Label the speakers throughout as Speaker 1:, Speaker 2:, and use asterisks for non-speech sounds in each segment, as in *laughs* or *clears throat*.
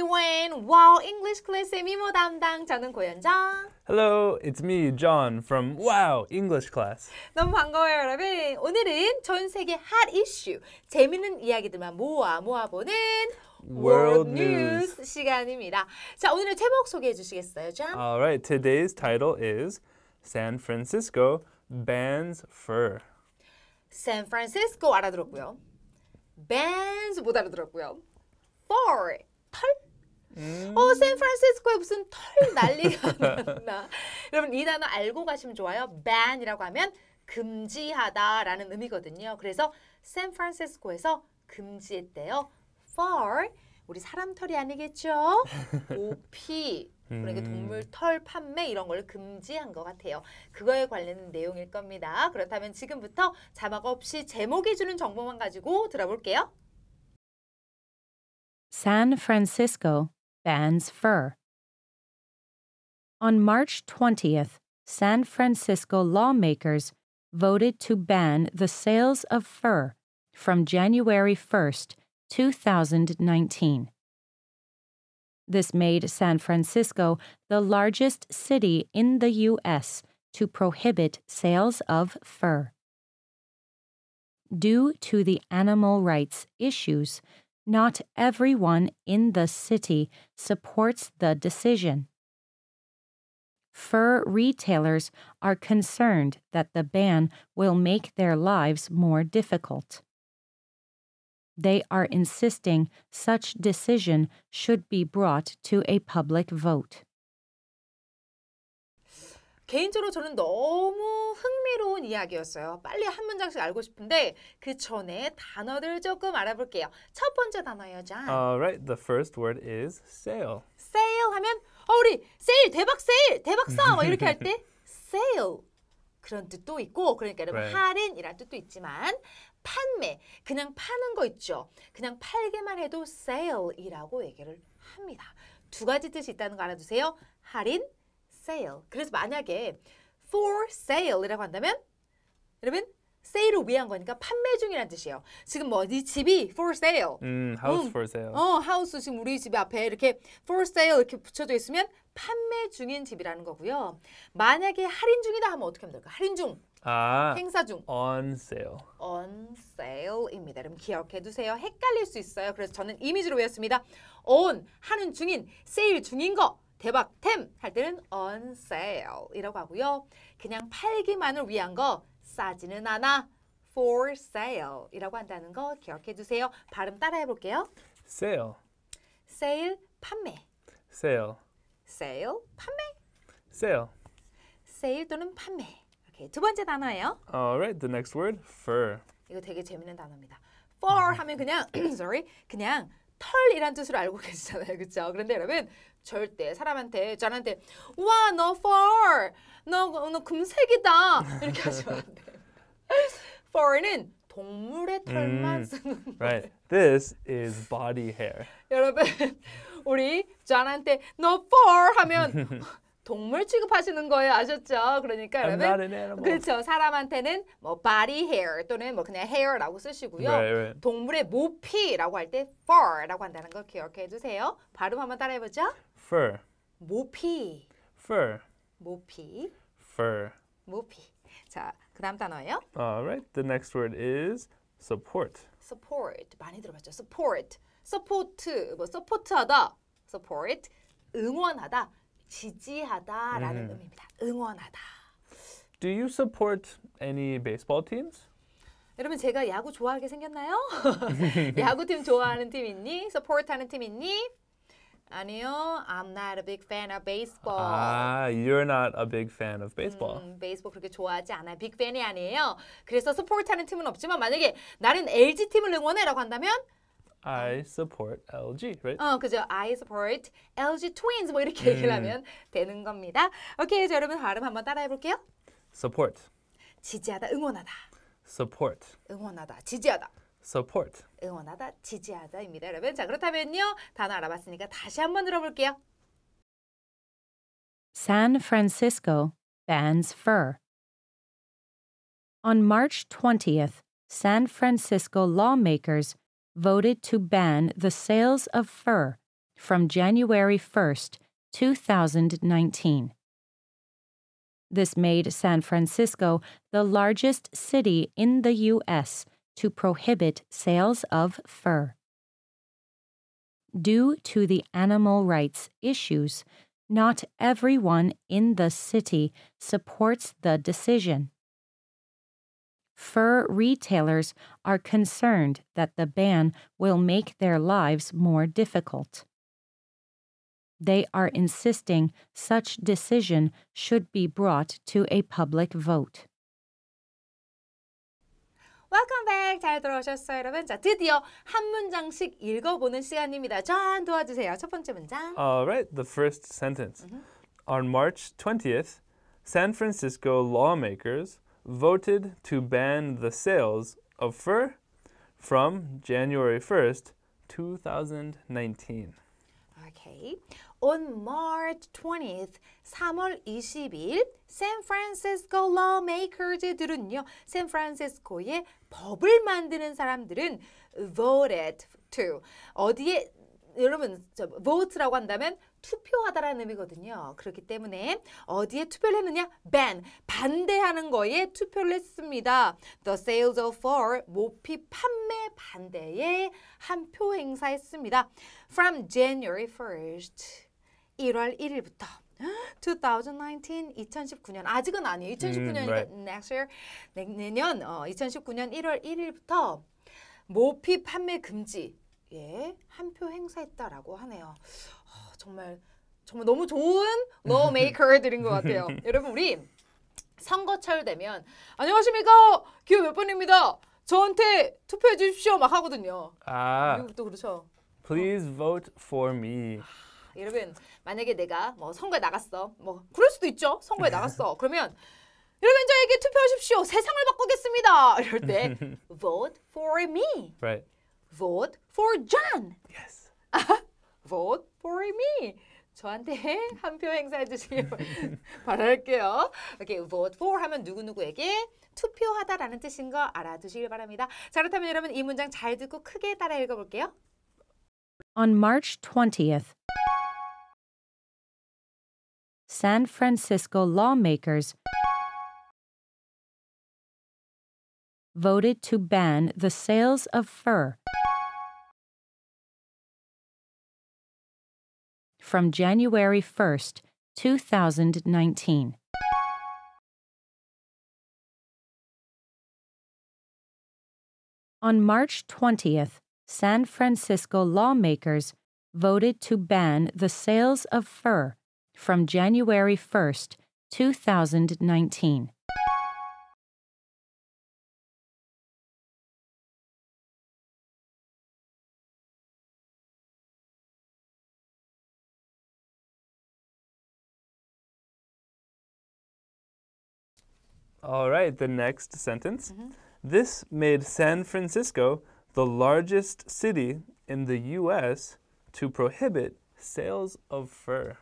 Speaker 1: everyone. Wow English 클래스의 미모 담당 저는 고현정.
Speaker 2: Hello, it's me, John from Wow English Class.
Speaker 1: 너무 반가워요, 여러분. 오늘은 전 세계 핫 이슈, 재밌는 이야기들만 모아 모아보는
Speaker 2: World, World News. News
Speaker 1: 시간입니다. 자, 오늘의 제목 소개해 주시겠어요, John?
Speaker 2: Alright, today's title is San Francisco bans fur.
Speaker 1: 샌프란시스코 알아들었고요. bans 못 알아들었고요. fur 털 음. 어 샌프란시스코에 무슨 털 난리가 *laughs* 났나. 여러분 이 단어 알고 가시면 좋아요. ban이라고 하면 금지하다라는 의미거든요. 그래서 샌프란시스코에서 금지했대요. for 우리 사람 털이 아니겠죠? *laughs* OP 그러니까 음. 동물 털 판매 이런 걸 금지한 것 같아요. 그거에 관련된 내용일 겁니다. 그렇다면 지금부터 자막 없이 제목이 주는 정보만 가지고 들어볼게요.
Speaker 3: San Francisco bans fur. On March 20th, San Francisco lawmakers voted to ban the sales of fur from January 1st, 2019. This made San Francisco the largest city in the U.S. to prohibit sales of fur. Due to the animal rights issues, not everyone in the city supports the decision. Fur retailers are concerned that the ban will make their lives more difficult. They are insisting such decision should be brought to a public vote.
Speaker 1: 개인적으로 저는 너무 흥미로운 이야기였어요. 빨리 한 문장씩 알고 싶은데 그 전에 단어들 조금 알아볼게요. 첫 번째 단어예요, 자.
Speaker 2: Alright, the first word is sale.
Speaker 1: Sale 하면 어 우리 세일 대박 세일 대박 싸막 뭐 이렇게 할 때 *laughs* sale 그런 뜻도 있고 그러니까 여러분 right. 할인이라는 뜻도 있지만 판매 그냥 파는 거 있죠. 그냥 팔기만 해도 sale이라고 얘기를 합니다. 두 가지 뜻이 있다는 거 알아두세요. 할인 sale. 그래서 만약에 for sale이라고 한다면 여러분 세일을 위한 거니까 판매 중이라는 뜻이에요. 지금 뭐네 집이 for sale.
Speaker 2: 음, house 음, for sale. 어,
Speaker 1: 하우스 지금 우리 집 앞에 이렇게 for sale 이렇게 붙여져 있으면 판매 중인 집이라는 거고요. 만약에 할인 중이다 하면 어떻게 하면 될까? 할인 중.
Speaker 2: 아, 행사 중. on sale.
Speaker 1: on sale입니다. 여러분 기억해 두세요. 헷갈릴 수 있어요. 그래서 저는 이미지로 외웠습니다. on 하는 중인, 세일 중인 거. 대박템 할 때는 on sale이라고 하고요. 그냥 팔기만을 위한 거 싸지는 않아 for sale이라고 한다는 거 기억해 주세요. 발음 따라해 볼게요. sale sale 판매 sale sale 판매 sale sale 또는 판매 이렇게 두 번째 단어예요.
Speaker 2: Alright, the next word fur.
Speaker 1: 이거 되게 재밌는 단어입니다. for 하면 그냥 *clears throat* sorry 그냥 털이란 뜻으로 알고 *laughs* 계시잖아요. 그렇죠? 그런데 여러분 절대 사람한테 저한테 와너 fur 너, 너 금색이다 이렇게 하시면 안돼 fur는 동물의 털만 음, 쓰는 음,
Speaker 2: right. This is body hair.
Speaker 1: 여러분 우리 존한테 너 fur 하면 *laughs* 동물 취급하시는 거예요. 아셨죠? 그러니까 여러분 그렇죠. 사람한테는 뭐 body hair 또는 뭐 그냥 hair라고 쓰시고요. r i 동물의 모피라고 할 때 fur라고 한다는 거 기억해 주세요. 발음 한번 따라해 보죠. fur 모피 fur 모피 fur 모피 자, 그다음 단어예요.
Speaker 2: Alright. The next word is support.
Speaker 1: support 많이 들어봤죠. support. support 뭐 support 하다 support 응원하다. 지지하다라는 음. 의미입니다. 응원하다.
Speaker 2: Do you support any baseball teams?
Speaker 1: 여러분 제가 야구 좋아하게 생겼나요?
Speaker 2: *laughs*
Speaker 1: 야구팀 좋아하는 팀 있니? 서포트하는 팀 있니? 아니요, I'm not a big fan of baseball.
Speaker 2: 아, you're not a big fan of baseball. 음,
Speaker 1: 베이스볼 그렇게 좋아하지 않아요. 빅 팬이 아니에요. 그래서 서포트하는 팀은 없지만 만약에 나는 LG 팀을 응원해라고 한다면
Speaker 2: I support LG, right?
Speaker 1: 어, 그죠. I support LG twins 뭐 이렇게 얘기를 하면 되는 겁니다. 오케이, 자, 여러분 발음 한번 따라해 볼게요. Support, 지지하다, 응원하다.
Speaker 2: support,
Speaker 1: 응원하다, 지지하다. support. 응원하다, 지지하다입니다, 여러분. 자, 그렇다면요. 단어 알아봤으니까 다시 한번 들어볼게요.
Speaker 3: San Francisco bans fur. On March 20th, San Francisco lawmakers voted to ban the sales of fur from January 1, 2019. This made San Francisco the largest city in the U.S. to prohibit sales of fur. Due to the animal rights issues, not everyone in the city supports the decision fur retailers are concerned that the ban will make their lives more difficult. They are insisting such decision should be brought to a public vote.
Speaker 1: Welcome back. 잘 들어오셨어요, 여러분. 자, 드디어 한 문장씩 읽어보는 시간입니다. 전 도와주세요. 첫 번째 문장.
Speaker 2: All right, the first sentence. Mm -hmm. On March 20th, San Francisco lawmakers voted to ban the sales of fur from January 1st, 2019.
Speaker 1: Okay. On March 20th, 3월 20일, 샌프란시스코 lawmakers들은요, 샌프란시스코에 법을 만드는 사람들은 voted to 어디에 여러분 저 vote라고 한다면 투표하다라는 의미거든요. 그렇기 때문에 어디에 투표를 했느냐? ban, 반대하는 거에 투표를 했습니다. The sales of for, 모피 판매 반대에 한 표 행사했습니다. From January 1st, 1월 1일부터 2019, 2019년 아직은 아니에요. 2019년 음, right. next year, 네, 내년 어, 2019년 1월 1일부터 모피 판매 금지 예, 한표 행사했다라고 하네요. 어, 정말 정말 너무 좋은 러메이커들인 음. 것 같아요. *laughs* 여러분 우리 선거철 되면 안녕하십니까 기호 몇 번입니다. 저한테 투표해 주십시오 막 하거든요.
Speaker 2: 아, 미국도 그렇죠. Please 어. vote for me. 아,
Speaker 1: 여러분 만약에 내가 뭐 선거에 나갔어 뭐 그럴 수도 있죠 선거에 나갔어 *laughs* 그러면 여러분 저에게 투표하십시오 세상을 바꾸겠습니다 이럴 때 *laughs* vote for me right vote for John yes vote for me. 저한테 *laughs* 한 표 행사해 주시길 *laughs* 바랄게요. 이렇게 vote for 하면 누구누구에게 투표하다라는 뜻인 거 알아두시길 바랍니다. 자, 그렇다면 여러분 이 문장 잘 듣고 크게 따라 읽어볼게요.
Speaker 3: On March 20th,
Speaker 4: San Francisco lawmakers voted to ban the sales of fur. from January 1st, 2019. On March 20th, San Francisco lawmakers voted
Speaker 3: to ban the sales of fur from January 1st,
Speaker 4: 2019. All right, the next sentence. Mm -hmm. This made San
Speaker 2: Francisco the largest city in the U.S. to prohibit sales of fur.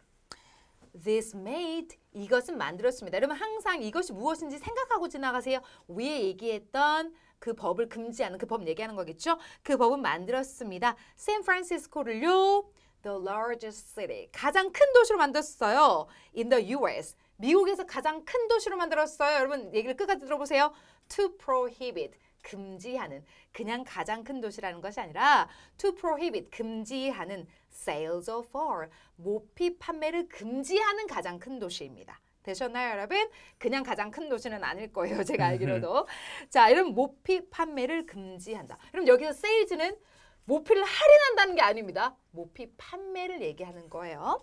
Speaker 1: This made 이것은 만들었습니다. 여러분 항상 이것이 무엇인지 생각하고 지나가세요. 위에 얘기했던 그 법을 금지하는 그 법 얘기하는 거겠죠? 그 법은 만들었습니다. 샌프란시스코를요. The largest city. 가장 큰 도시로 만들었어요. In the US. 미국에서 가장 큰 도시로 만들었어요. 여러분 얘기를 끝까지 들어보세요. To prohibit. 금지하는 그냥 가장 큰 도시라는 것이 아니라 to prohibit 금지하는 sales of all 모피 판매를 금지하는 가장 큰 도시입니다. 되셨나요, 여러분? 그냥 가장 큰 도시는 아닐 거예요, 제가 알기로도. *laughs* 자, 이런 모피 판매를 금지한다. 그럼 여기서 세일즈는 모피를 할인한다는 게 아닙니다. 모피 판매를 얘기하는 거예요.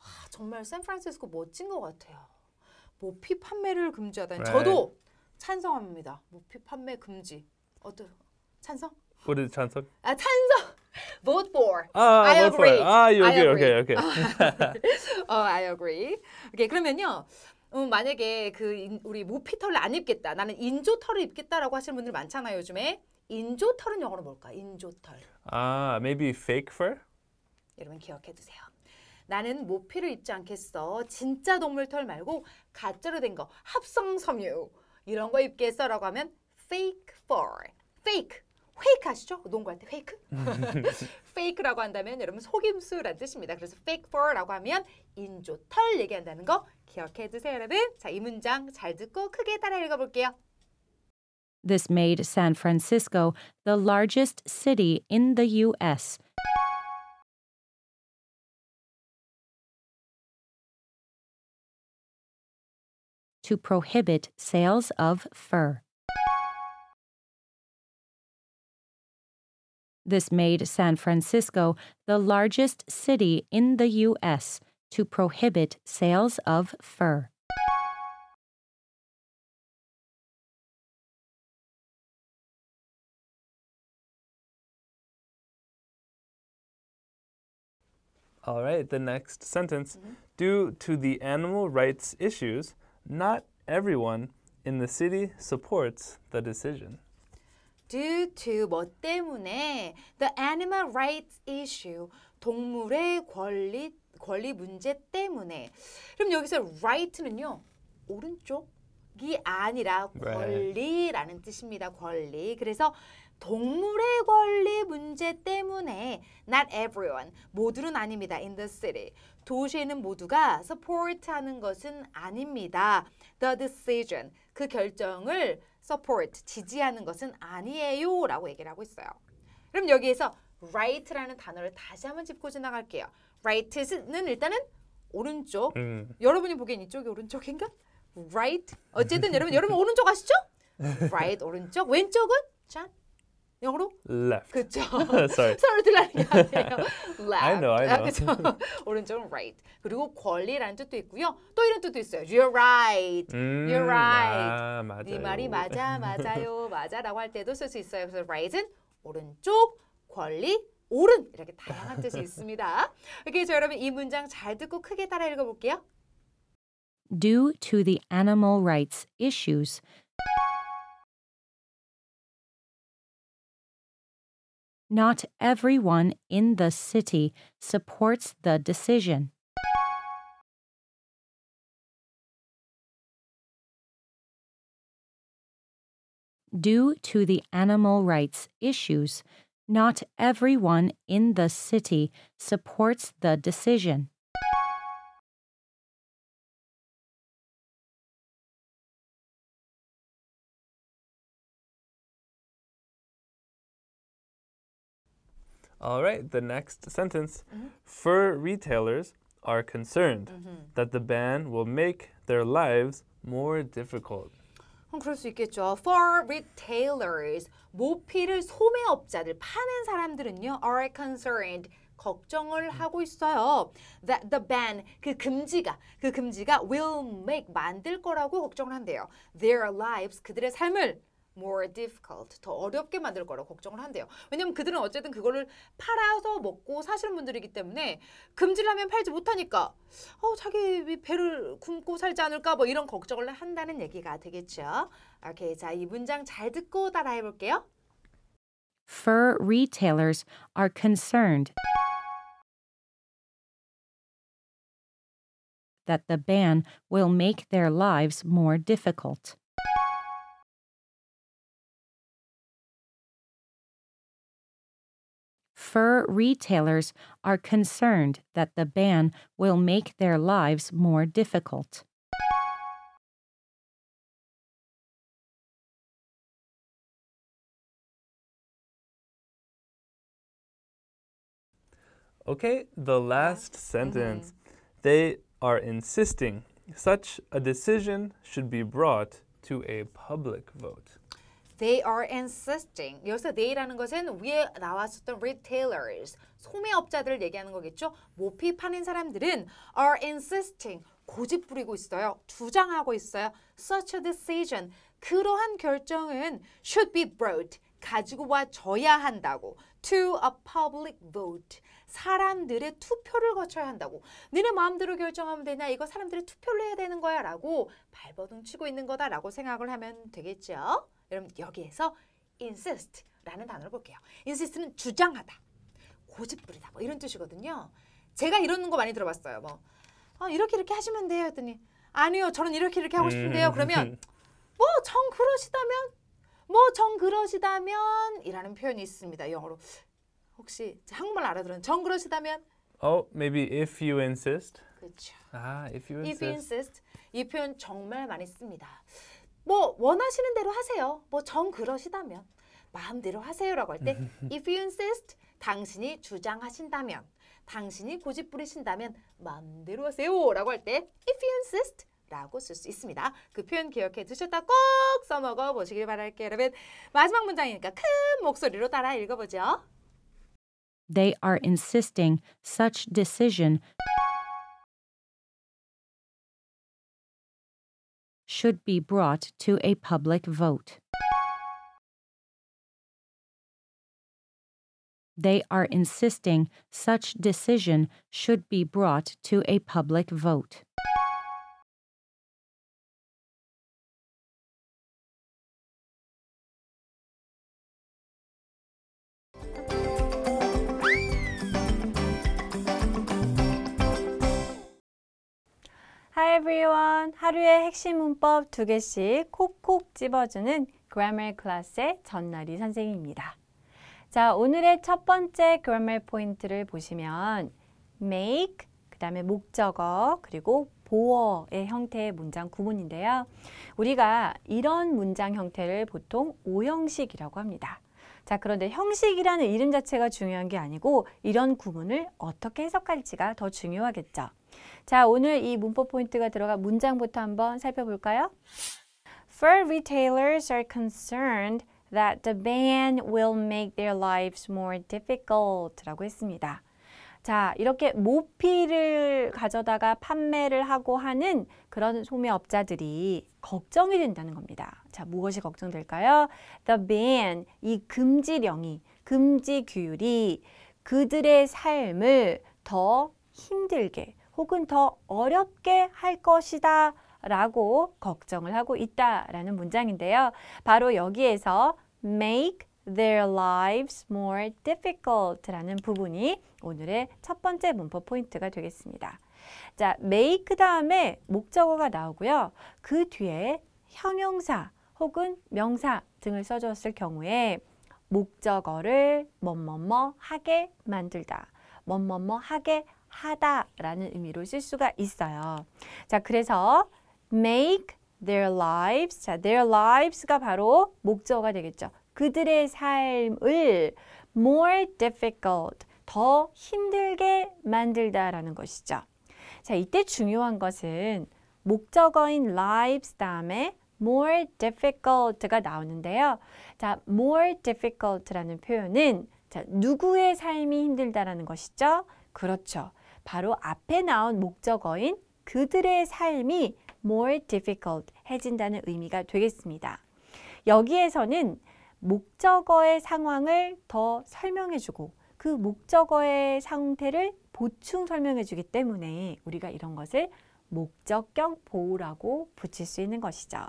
Speaker 1: 아, 정말 샌프란시스코 멋진 것 같아요. 모피 뭐 판매를 금지하다니 right. 저도 찬성합니다. 모피 뭐 판매 금지. 어떠 찬성?
Speaker 2: w h 찬성?
Speaker 1: 아 찬성. *laughs* Vote for. 아, 아 I vote agree. For. 아, 여기, 여기, 여기. 어, I agree. 오케이, 그러면요. 음, 만약에 그 인, 우리 모피 털을 안 입겠다. 나는 인조 털을 입겠다라고 하시는 분들 많잖아요, 요즘에. 인조 털은 영어로 뭘까? 인조 털.
Speaker 2: 아, maybe fake fur?
Speaker 1: 여러분 기억해 두세요. 나는 모피를 입지 않겠어. 진짜 동물 털 말고 가짜로 된 거, 합성 섬유 이런 거 입겠어라고 하면 fake fur, fake. 페이크 아시죠? 농구할 때 페이크? 페이크라고 *laughs* 한다면 여러분 속임수란 뜻입니다. 그래서 fake fur라고 하면 인조 털 얘기한다는 거 기억해 두세요, 여러분. 자, 이 문장 잘 듣고 크게 따라 읽어 볼게요.
Speaker 3: This made San Francisco
Speaker 4: the largest city in the US. to prohibit sales of fur.
Speaker 3: This made San Francisco the largest city
Speaker 4: in the U.S. to prohibit sales of fur. All right, the next sentence. Mm -hmm. Due to the animal rights issues, not
Speaker 2: everyone in the city supports the decision.
Speaker 1: Due to 뭐 때문에 the animal rights issue 동물의 권리 권리 문제 때문에 그럼 여기서 right는요 오른쪽이 아니라 권리라는 뜻입니다. 권리 그래서 동물의 권리 문제 때문에 not everyone 모두는 아닙니다. in the city 도시는 에 모두가 support 하는 것은 아닙니다. The decision, 그 결정을 support, 지지하는 것은 아니에요 라고 얘기를 하고 있어요. 그럼 여기에서 right라는 단어를 다시 한번 짚고 지나갈게요. right는 일단은 오른쪽. 음. 여러분이 보기엔 이쪽이 오른쪽인가? right. 어쨌든 여러분 여러분 오른쪽 아시죠? *laughs* right 오른쪽. 왼쪽은 자 영어로?
Speaker 2: left. 그쵸. *laughs* Sorry. *laughs* 서로
Speaker 1: 들라니까 *laughs* left. I know, I know. 그쵸. 오른쪽은 right. 그리고 권리라는 뜻도 있고요. 또 이런 뜻도 있어요. You're right.
Speaker 4: 음, You're right. 아, 맞아요. 네 말이 맞아,
Speaker 1: 맞아요, 맞아라고 할 때도 쓸 수 있어요. 그래서 right은 오른쪽, 권리 오른 이렇게 다양한 뜻이 있습니다. 이렇게 저 여러분 이 문장 잘 듣고 크게 따라 읽어볼게요.
Speaker 3: Due to the animal rights issues. not everyone in the city supports
Speaker 4: the decision. Due to the animal rights
Speaker 3: issues, not everyone in the city supports the
Speaker 4: decision. All right, the next sentence. Mm -hmm. Fur
Speaker 2: retailers are concerned mm -hmm. that the ban will make their lives more difficult.
Speaker 1: 그럼 그럴 수 있겠죠. For retailers, 모피를 소매업자들, 파는 사람들은요, are concerned. 걱정을 하고 있어요. That the ban, 그 금지가, 그 금지가 will make, 만들 거라고 걱정을 한대요. Their lives, 그들의 삶을 more difficult, 더 어렵게 만들 거라고 걱정을 한대요. 왜냐면 그들은 어쨌든 그거를 팔아서 먹고 사시는 분들이기 때문에 금지를 하면 팔지 못하니까 어, 자기 배를 굶고 살지 않을까 뭐 이런 걱정을 한다는 얘기가 되겠죠. 오케이, 자, 이 문장 잘 듣고 따라해 볼게요.
Speaker 3: Fur retailers are concerned
Speaker 4: that the ban will make their lives more difficult. fur retailers are concerned that the ban will make their lives more difficult. Okay, the
Speaker 2: last sentence. Mm-hmm. They are insisting such a decision should be brought to a public vote.
Speaker 1: They are insisting. 여기서 they라는 것은 위에 나왔었던 retailers, 소매업자들을 얘기하는 거겠죠. 모피 파는 사람들은 are insisting. 고집 부리고 있어요. 주장하고 있어요. Such a decision. 그러한 결정은 should be brought. 가지고 와줘야 한다고. To a public vote. 사람들의 투표를 거쳐야 한다고. 너네 마음대로 결정하면 되냐? 이거 사람들의 투표를 해야 되는 거야. 라고 발버둥 치고 있는 거다. 라고 생각을 하면 되겠죠. 여러분 여기에서 insist라는 단어를 볼게요. insist는 주장하다, 고집부리다 뭐 이런 뜻이거든요. 제가 이런 거 많이 들어봤어요. 뭐 어, 이렇게 이렇게 하시면 돼요 했더니 아니요 저는 이렇게 이렇게 하고 싶은데요. 그러면 음. *laughs* 뭐정 그러시다면 뭐정 그러시다면 이라는 표현이 있습니다. 영어로 혹시 한국말 알아들은 정 그러시다면
Speaker 2: Oh, maybe if you insist. 그렇죠. 아, if you insist. If you
Speaker 1: insist. 이 표현 정말 많이 씁니다. 뭐 원하시는 대로 하세요. 뭐 정 그러시다면 마음대로 하세요라고 할 때 *laughs* if you insist 당신이 주장하신다면 당신이 고집 부리신다면 마음대로 하세요라고 할 때 if you insist 라고 쓸 수 있습니다. 그 표현 기억해 두셨다 꼭 써먹어 보시길 바랄게요. 여러분 마지막 문장이니까 큰 목소리로 따라 읽어보죠.
Speaker 3: They are insisting such decision
Speaker 4: should be brought to a public vote.
Speaker 3: They are insisting such decision should
Speaker 4: be brought to a public vote.
Speaker 5: Hi everyone! 하루의 핵심 문법 두 개씩 콕콕 집어주는 Grammar c l a s s 의 전나리 선생님입니다. 자, 오늘의 첫 번째 Grammar 포인트를 보시면 make, 그 다음에 목적어, 그리고 보어의 형태의 문장 구문인데요. 우리가 이런 문장 형태를 보통 오형식이라고 합니다. 자, 그런데 형식이라는 이름 자체가 중요한 게 아니고 이런 구문을 어떻게 해석할지가 더 중요하겠죠. 자, 오늘 이 문법 포인트가 들어간 문장부터 한번 살펴볼까요? Fur retailers are concerned that the ban will make their lives more difficult 라고 했습니다. 자, 이렇게 모피를 가져다가 판매를 하고 하는 그런 소매업자들이 걱정이 된다는 겁니다. 자, 무엇이 걱정될까요? The ban, 이 금지령이, 금지 규율이 그들의 삶을 더 힘들게 혹은 더 어렵게 할 것이다 라고 걱정을 하고 있다라는 문장인데요. 바로 여기에서 make their lives more difficult라는 부분이 오늘의 첫 번째 문법 포인트가 되겠습니다. 자, make 다음에 목적어가 나오고요. 그 뒤에 형용사 혹은 명사 등을 써줬을 경우에 목적어를 뭐뭐뭐 하게 만들다, 뭐뭐뭐 하게 하다라는 의미로 쓸 수가 있어요. 자, 그래서 make their lives, 자, their lives가 바로 목적어가 되겠죠. 그들의 삶을 more difficult, 더 힘들게 만들다라는 것이죠. 자, 이때 중요한 것은 목적어인 lives 다음에 more difficult가 나오는데요. 자, more difficult라는 표현은 자, 누구의 삶이 힘들다라는 것이죠? 그렇죠. 바로 앞에 나온 목적어인 그들의 삶이 more difficult 해진다는 의미가 되겠습니다. 여기에서는 목적어의 상황을 더 설명해주고 그 목적어의 상태를 보충 설명해주기 때문에 우리가 이런 것을 목적격 보호라고 붙일 수 있는 것이죠.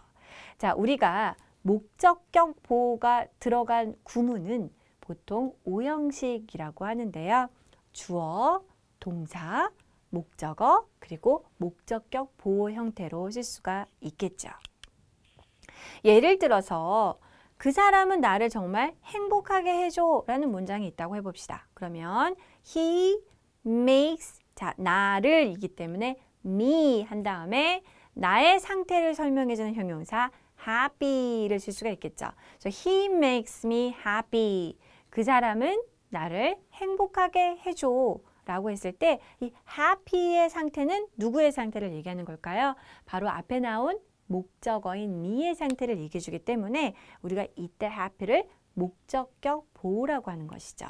Speaker 5: 자, 우리가 목적격 보호가 들어간 구문은 보통 오형식이라고 하는데요. 주어, 동사, 목적어, 그리고 목적격 보호 형태로 쓸 수가 있겠죠. 예를 들어서 그 사람은 나를 정말 행복하게 해줘 라는 문장이 있다고 해봅시다. 그러면 he makes 자 나를 이기 때문에 me 한 다음에 나의 상태를 설명해주는 형용사 happy를 쓸 수가 있겠죠. So he makes me happy. 그 사람은 나를 행복하게 해줘 라고 했을 때 이 happy의 상태는 누구의 상태를 얘기하는 걸까요? 바로 앞에 나온 목적어인 니의 상태를 얘기해 주기 때문에 우리가 이때 happy를 목적격 보호라고 하는 것이죠.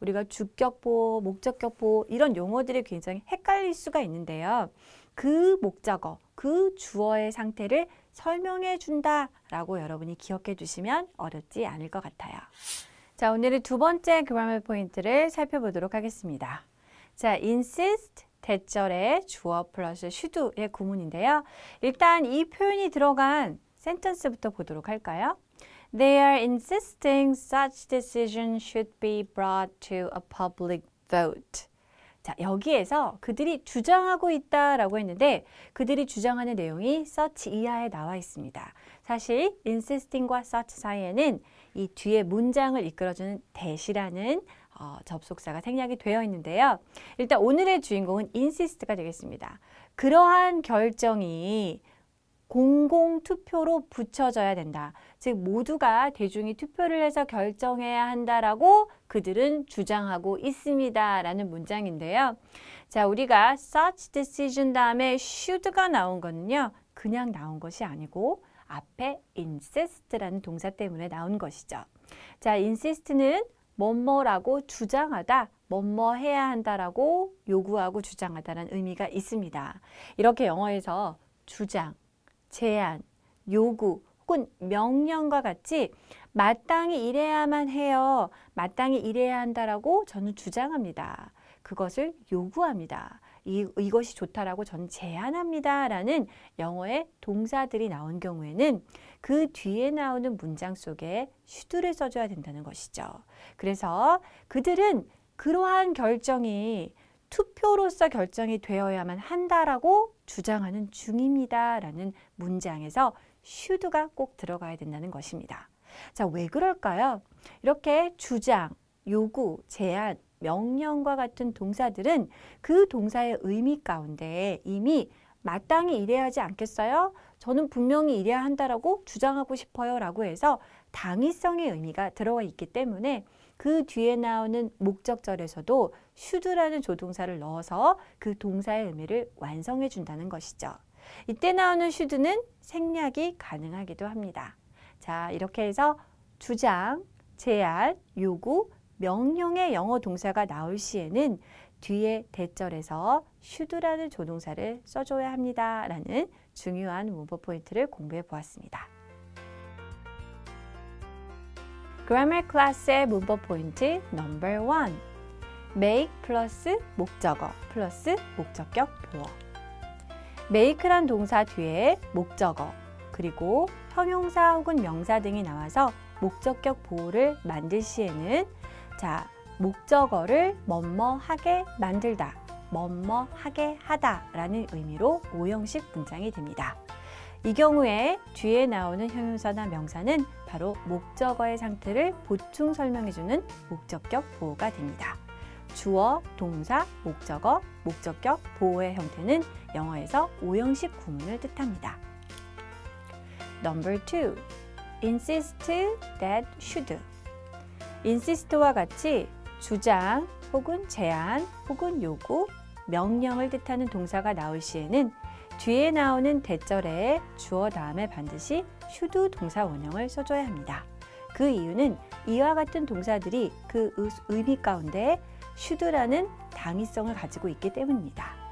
Speaker 5: 우리가 주격 보호, 목적격 보호 이런 용어들이 굉장히 헷갈릴 수가 있는데요. 그 목적어, 그 주어의 상태를 설명해 준다라고 여러분이 기억해 주시면 어렵지 않을 것 같아요. 자, 오늘의 두 번째 그라머 포인트를 살펴보도록 하겠습니다. 자, insist, 대절의 주어 플러스 슈드의 구문인데요. 일단 이 표현이 들어간 센텐스부터 보도록 할까요? They are insisting such decision should be brought to a public vote. 자, 여기에서 그들이 주장하고 있다라고 했는데 그들이 주장하는 내용이 such 이하에 나와 있습니다. 사실 insisting과 such 사이에는 이 뒤에 문장을 이끌어주는 대시라는 어, 접속사가 생략이 되어 있는데요. 일단 오늘의 주인공은 인시스트가 되겠습니다. 그러한 결정이 공공투표로 붙여져야 된다. 즉 모두가 대중이 투표를 해서 결정해야 한다라고 그들은 주장하고 있습니다. 라는 문장인데요. 자 우리가 such decision 다음에 should가 나온 거는요. 그냥 나온 것이 아니고 앞에 insist라는 동사 때문에 나온 것이죠. 자 insist는 뭐뭐라고 주장하다, 뭐뭐 해야 한다라고 요구하고 주장하다는 의미가 있습니다. 이렇게 영어에서 주장, 제안, 요구 혹은 명령과 같이 마땅히 일해야만 해요. 마땅히 일해야 한다라고 저는 주장합니다. 그것을 요구합니다. 이, 이것이 좋다라고 저는 제안합니다. 라는 영어의 동사들이 나온 경우에는 그 뒤에 나오는 문장 속에 슈드를 써줘야 된다는 것이죠. 그래서 그들은 그러한 결정이 투표로서 결정이 되어야만 한다라고 주장하는 중입니다. 라는 문장에서 슈드가 꼭 들어가야 된다는 것입니다. 자, 왜 그럴까요? 이렇게 주장, 요구, 제안, 명령과 같은 동사들은 그 동사의 의미 가운데 이미 마땅히 이래야 하지 않겠어요? 저는 분명히 이래야 한다라고 주장하고 싶어요 라고 해서 당위성의 의미가 들어와 있기 때문에 그 뒤에 나오는 목적절에서도 should라는 조동사를 넣어서 그 동사의 의미를 완성해 준다는 것이죠. 이때 나오는 should는 생략이 가능하기도 합니다. 자, 이렇게 해서 주장, 제안, 요구, 명령의 영어 동사가 나올 시에는 뒤에 대절에서 should라는 조동사를 써줘야 합니다. 라는 중요한 문법 포인트를 공부해 보았습니다. Grammar 클래스의 문법 포인트 넘버 원. make 플러스 목적어 플러스 목적격 보어 make란 동사 뒤에 목적어 그리고 형용사 혹은 명사 등이 나와서 목적격 보호를 만들 시에는 자 목적어를 뭐뭐하게 만들다, 뭐뭐하게 하다 라는 의미로 오형식 문장이 됩니다. 이 경우에 뒤에 나오는 형용사나 명사는 바로 목적어의 상태를 보충 설명해주는 목적격 보호가 됩니다. 주어, 동사, 목적어, 목적격, 보호의 형태는 영어에서 오형식 구문을 뜻합니다. Number two, insist that should. insist와 같이 주장 혹은 제안 혹은 요구, 명령을 뜻하는 동사가 나올 시에는 뒤에 나오는 대절에 주어 다음에 반드시 should 동사 원형을 써줘야 합니다. 그 이유는 이와 같은 동사들이 그 의미 가운데 should라는 당위성을 가지고 있기 때문입니다.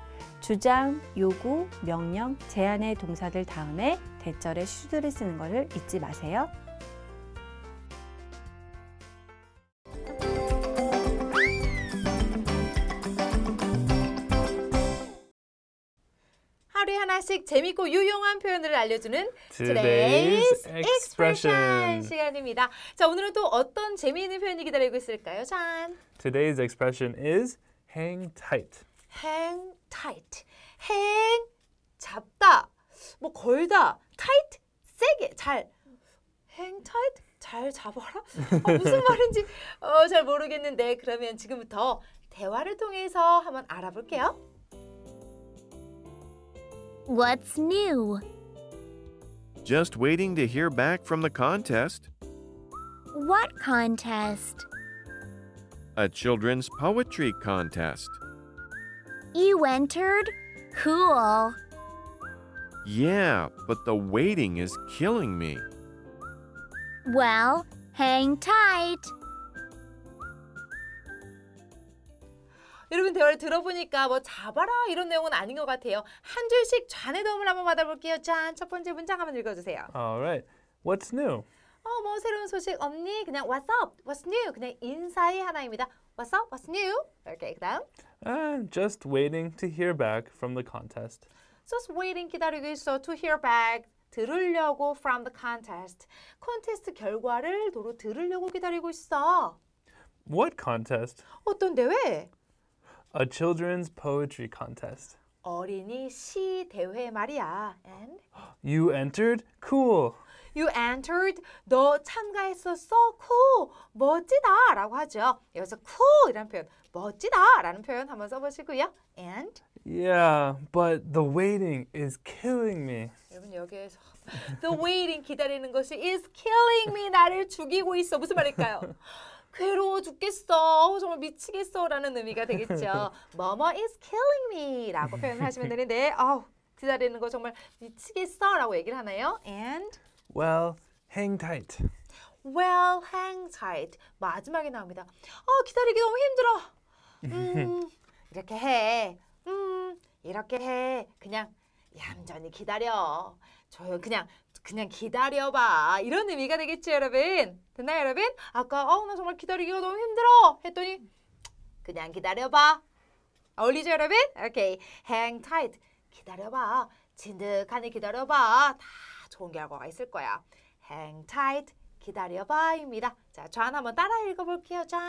Speaker 5: 주장, 요구, 명령, 제안의 동사들 다음에 대절의 should를 쓰는 것을 잊지 마세요.
Speaker 1: 하루에 하나씩 재밌고 유용한 표현을 알려주는 Today's Expression 시간입니다. 자, 오늘은 또 어떤 재미있는 표현이 기다리고 있을까요, 잔?
Speaker 2: Today's expression is hang tight.
Speaker 1: hang tight. hang 잡다, 뭐 걸다, tight 세게 잘 hang tight 잘 잡아라? 어, 무슨 *laughs* 말인지 어, 잘 모르겠는데 그러면 지금부터 대화를 통해서 한번 알아볼게요.
Speaker 5: What's new?
Speaker 4: Just waiting to hear back from the contest.
Speaker 5: What contest?
Speaker 4: A children's poetry contest.
Speaker 5: You entered? Cool.
Speaker 4: Yeah, but the waiting is
Speaker 5: killing me.
Speaker 1: Well, hang tight. 여러분 대화를 들어보니까 뭐 잡아라 이런 내용은 아닌 것 같아요. 한 줄씩 좌뇌 도움을 한번 받아볼게요. 짠, 첫 번째 문장 한번 읽어주세요.
Speaker 2: Alright, what's new?
Speaker 1: 어, 뭐 새로운 소식 없니? 그냥 what's up? what's new? 그냥 인사의 하나입니다. What's up? What's new? 이렇게 그다음
Speaker 2: I'm just waiting to hear back from the contest.
Speaker 1: Just waiting 기다리고 있어 to hear back 들으려고 from the contest. 콘테스트 결과를 도로 들으려고 기다리고 있어.
Speaker 2: What contest?
Speaker 1: 어떤 대회?
Speaker 2: A children's poetry contest.
Speaker 1: 어린이 시 대회 말이야. And
Speaker 2: you entered?
Speaker 1: Cool. You entered. 너 참가했었어. Cool. 멋지다. 라고 하죠. 여기서 cool 이라는 표현. 멋지다. 라는 표현 한번 써보시고요. And?
Speaker 2: Yeah, but the waiting is killing me.
Speaker 1: 여러분 여기에서 the waiting 기다리는 것이 is killing me. 나를 죽이고 있어. 무슨 말일까요? 괴로워 죽겠어. 정말 미치겠어. 라는 의미가 되겠죠. *laughs* 뭐뭐 is killing me. 라고 표현을 하시면 되는데, 아우, 기다리는 거 정말 미치겠어. 라고 얘기를 하나요? And?
Speaker 2: Well, hang tight.
Speaker 1: Well, hang tight. 마지막에 나옵니다. 어, 기다리기 너무 힘들어.
Speaker 4: 음,
Speaker 1: *laughs* 이렇게 해. 음, 이렇게 해. 그냥 얌전히 기다려. 저요 그냥 그냥 기다려봐 이런 의미가 되겠지 여러분 됐나요 여러분? 아까 어우 나 정말 기다리기가 너무 힘들어 했더니 그냥 기다려봐 어울리죠 여러분? 오케이 hang tight 기다려봐 진득하니 기다려봐 다 좋은 결과가 있을 거야. Hang tight. 기다려봐입니다. 자, 존 한번 따라 읽어볼게요, 존.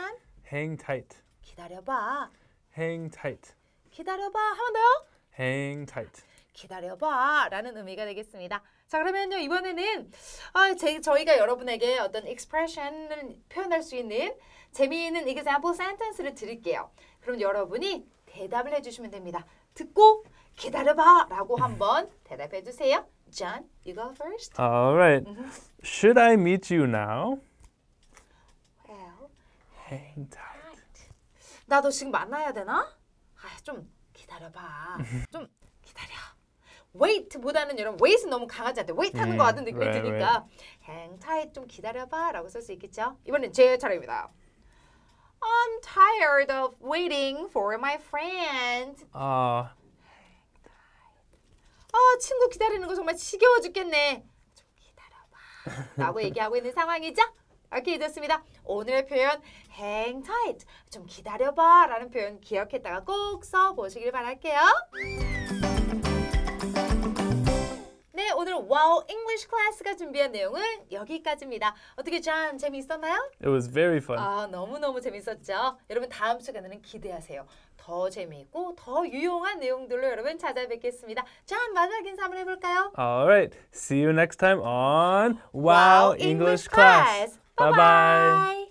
Speaker 2: Hang tight.
Speaker 1: 기다려봐.
Speaker 2: Hang tight.
Speaker 1: 기다려봐. 한 번 더요.
Speaker 2: Hang tight.
Speaker 1: 기다려봐 라는 의미가 되겠습니다. 자 그러면요 이번에는 아, 제, 저희가 여러분에게 어떤 expression을 표현할 수 있는 재미있는 example sentence를 드릴게요. 그럼 여러분이 대답을 해주시면 됩니다. 듣고 기다려봐 라고 한번 대답해 주세요. John, you go first.
Speaker 2: All right. Mm -hmm. Should I meet you now? Well,
Speaker 1: hang tight. 나도 지금 만나야 되나? 아, 좀 기다려봐. 좀 기다려. wait보다는 여러분 wait은 너무 강하지 않대. wait 하는 음, 것 같은 느낌이 right, 드니까 right. hang tight 좀 기다려봐라고 쓸 수 있겠죠. 이번엔 제 차례입니다. I'm tired of waiting for my friend.
Speaker 2: 아. Uh.
Speaker 1: 어, 친구 기다리는 거 정말 지겨워 죽겠네. 좀 기다려봐. 라고 얘기하고 있는 상황이죠. 오케이, 좋습니다. 오늘의 표현 hang tight, 좀 기다려봐 라는 표현 기억했다가 꼭 써보시길 바랄게요. 네, 오늘 와우 잉글리시 클래스가 준비한 내용은 여기까지입니다. 어떻게 잔 재미있었나요?
Speaker 2: It was very fun. 아,
Speaker 1: 너무너무 재밌었죠. 여러분 다음 시간에는 기대하세요. 더 재미있고 더 유용한 내용들로 여러분 찾아뵙겠습니다. 자, 마지막 인사 한번 해볼까요?
Speaker 2: Alright, see you next time on Wow, English, Class. Bye bye.